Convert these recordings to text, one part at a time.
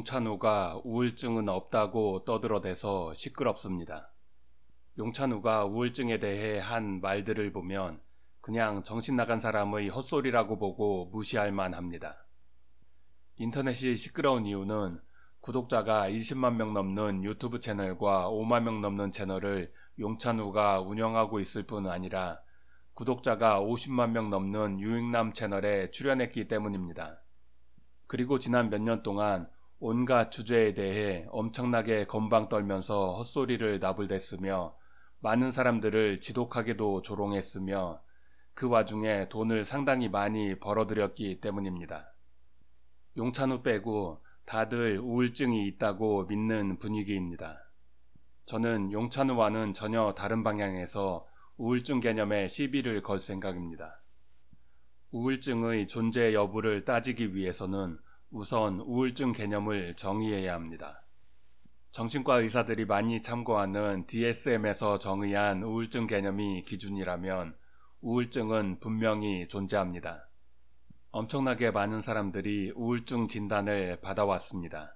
용찬우가 우울증은 없다고 떠들어대서 시끄럽습니다. 용찬우가 우울증에 대해 한 말들을 보면 그냥 정신 나간 사람의 헛소리라고 보고 무시할 만합니다. 인터넷이 시끄러운 이유는 구독자가 20만 명 넘는 유튜브 채널과 5만 명 넘는 채널을 용찬우가 운영하고 있을 뿐 아니라 구독자가 50만 명 넘는 유익남 채널에 출연했기 때문입니다. 그리고 지난 몇 년 동안 온갖 주제에 대해 엄청나게 건방 떨면서 헛소리를 나불댔으며 많은 사람들을 지독하게도 조롱했으며 그 와중에 돈을 상당히 많이 벌어들였기 때문입니다. 용찬우 빼고 다들 우울증이 있다고 믿는 분위기입니다. 저는 용찬우와는 전혀 다른 방향에서 우울증 개념에 시비를 걸 생각입니다. 우울증의 존재 여부를 따지기 위해서는 우선 우울증 개념을 정의해야 합니다. 정신과 의사들이 많이 참고하는 DSM에서 정의한 우울증 개념이 기준이라면 우울증은 분명히 존재합니다. 엄청나게 많은 사람들이 우울증 진단을 받아왔습니다.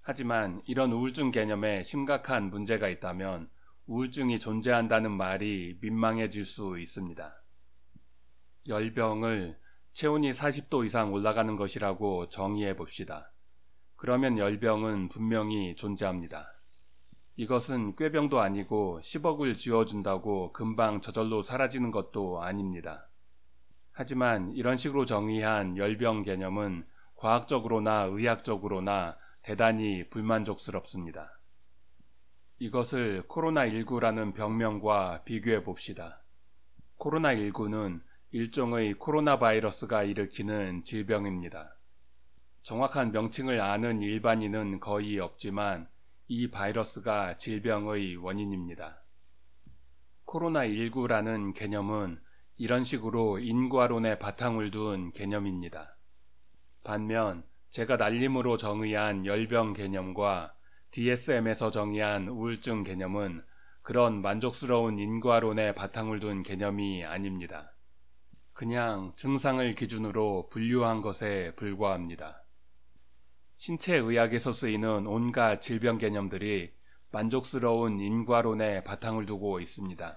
하지만 이런 우울증 개념에 심각한 문제가 있다면 우울증이 존재한다는 말이 민망해질 수 있습니다. 열병을 체온이 40도 이상 올라가는 것이라고 정의해 봅시다. 그러면 열병은 분명히 존재합니다. 이것은 꾀병도 아니고 10억을 지어준다고 금방 저절로 사라지는 것도 아닙니다. 하지만 이런 식으로 정의한 열병 개념은 과학적으로나 의학적으로나 대단히 불만족스럽습니다. 이것을 코로나19라는 병명과 비교해 봅시다. 코로나19는 일종의 코로나 바이러스가 일으키는 질병입니다. 정확한 명칭을 아는 일반인은 거의 없지만 이 바이러스가 질병의 원인입니다. 코로나19라는 개념은 이런 식으로 인과론에 바탕을 둔 개념입니다. 반면 제가 날림으로 정의한 열병 개념과 DSM에서 정의한 우울증 개념은 그런 만족스러운 인과론에 바탕을 둔 개념이 아닙니다. 그냥 증상을 기준으로 분류한 것에 불과합니다. 신체의학에서 쓰이는 온갖 질병 개념들이 만족스러운 인과론에 바탕을 두고 있습니다.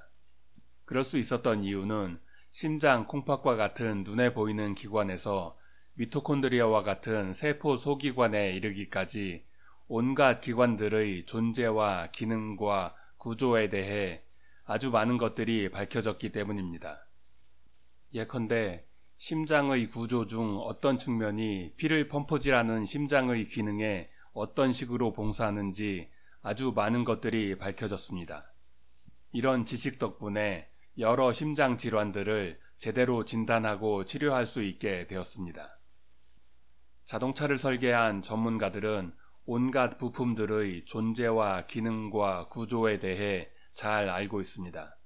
그럴 수 있었던 이유는 심장, 콩팥과 같은 눈에 보이는 기관에서 미토콘드리아와 같은 세포 소기관에 이르기까지 온갖 기관들의 존재와 기능과 구조에 대해 아주 많은 것들이 밝혀졌기 때문입니다. 예컨대 심장의 구조 중 어떤 측면이 피를 펌프질하는 심장의 기능에 어떤 식으로 봉사하는지 아주 많은 것들이 밝혀졌습니다. 이런 지식 덕분에 여러 심장 질환들을 제대로 진단하고 치료할 수 있게 되었습니다. 자동차를 설계한 전문가들은 온갖 부품들의 존재와 기능과 구조에 대해 잘 알고 있습니다.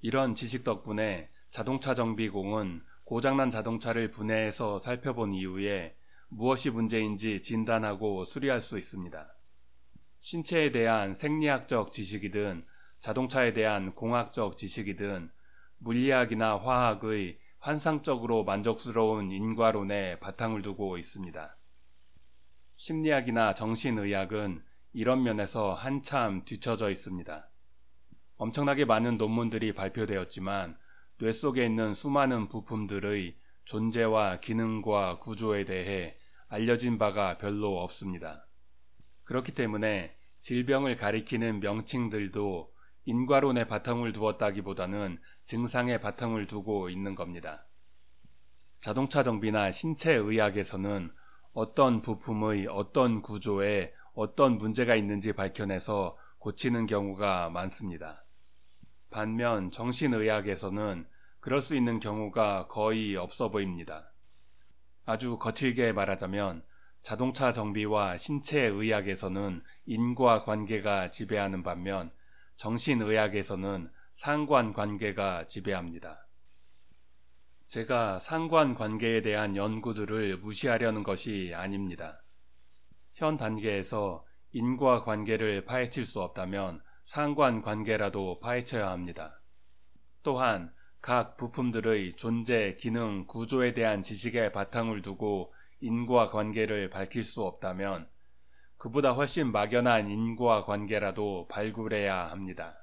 이런 지식 덕분에 자동차 정비공은 고장난 자동차를 분해해서 살펴본 이후에 무엇이 문제인지 진단하고 수리할 수 있습니다. 신체에 대한 생리학적 지식이든 자동차에 대한 공학적 지식이든 물리학이나 화학의 환상적으로 만족스러운 인과론에 바탕을 두고 있습니다. 심리학이나 정신의학은 이런 면에서 한참 뒤처져 있습니다. 엄청나게 많은 논문들이 발표되었지만 뇌 속에 있는 수많은 부품들의 존재와 기능과 구조에 대해 알려진 바가 별로 없습니다. 그렇기 때문에 질병을 가리키는 명칭들도 인과론에 바탕을 두었다기보다는 증상에 바탕을 두고 있는 겁니다. 자동차 정비나 신체 의학에서는 어떤 부품의 어떤 구조에 어떤 문제가 있는지 밝혀내서 고치는 경우가 많습니다. 반면 정신의학에서는 그럴 수 있는 경우가 거의 없어 보입니다. 아주 거칠게 말하자면 자동차 정비와 신체 의학에서는 인과 관계가 지배하는 반면 정신의학에서는 상관 관계가 지배합니다. 제가 상관 관계에 대한 연구들을 무시하려는 것이 아닙니다. 현 단계에서 인과 관계를 파헤칠 수 없다면 상관 관계라도 파헤쳐야 합니다. 또한 각 부품들의 존재, 기능, 구조에 대한 지식에 바탕을 두고 인과 관계를 밝힐 수 없다면 그보다 훨씬 막연한 인과 관계라도 발굴해야 합니다.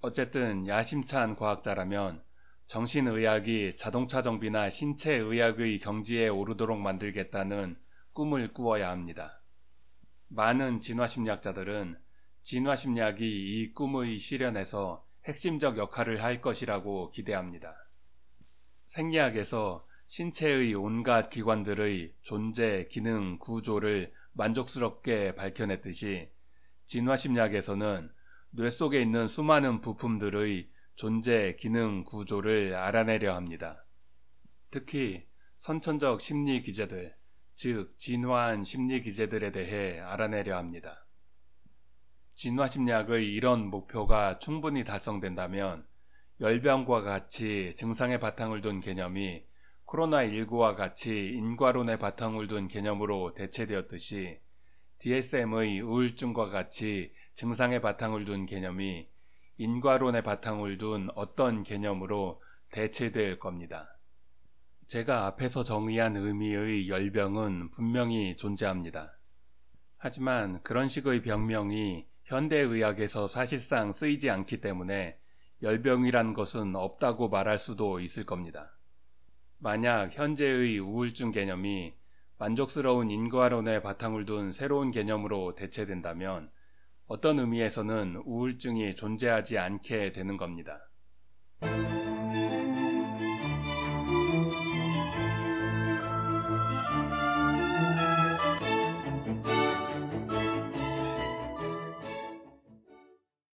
어쨌든 야심찬 과학자라면 정신의학이 자동차 정비나 신체의학의 경지에 오르도록 만들겠다는 꿈을 꾸어야 합니다. 많은 진화심리학자들은 진화심리학이 이 꿈의 실현에서 핵심적 역할을 할 것이라고 기대합니다. 생리학에서 신체의 온갖 기관들의 존재, 기능, 구조를 만족스럽게 밝혀냈듯이 진화심리학에서는 뇌 속에 있는 수많은 부품들의 존재, 기능, 구조를 알아내려 합니다. 특히 선천적 심리 기제들, 즉 진화한 심리 기제들에 대해 알아내려 합니다. 진화심리학의 이런 목표가 충분히 달성된다면 열병과 같이 증상의 바탕을 둔 개념이 코로나19와 같이 인과론의 바탕을 둔 개념으로 대체되었듯이 DSM의 우울증과 같이 증상의 바탕을 둔 개념이 인과론의 바탕을 둔 어떤 개념으로 대체될 겁니다. 제가 앞에서 정의한 의미의 열병은 분명히 존재합니다. 하지만 그런 식의 병명이 현대의학에서 사실상 쓰이지 않기 때문에 열병이란 것은 없다고 말할 수도 있을 겁니다. 만약 현재의 우울증 개념이 만족스러운 인과론에 바탕을 둔 새로운 개념으로 대체된다면 어떤 의미에서는 우울증이 존재하지 않게 되는 겁니다.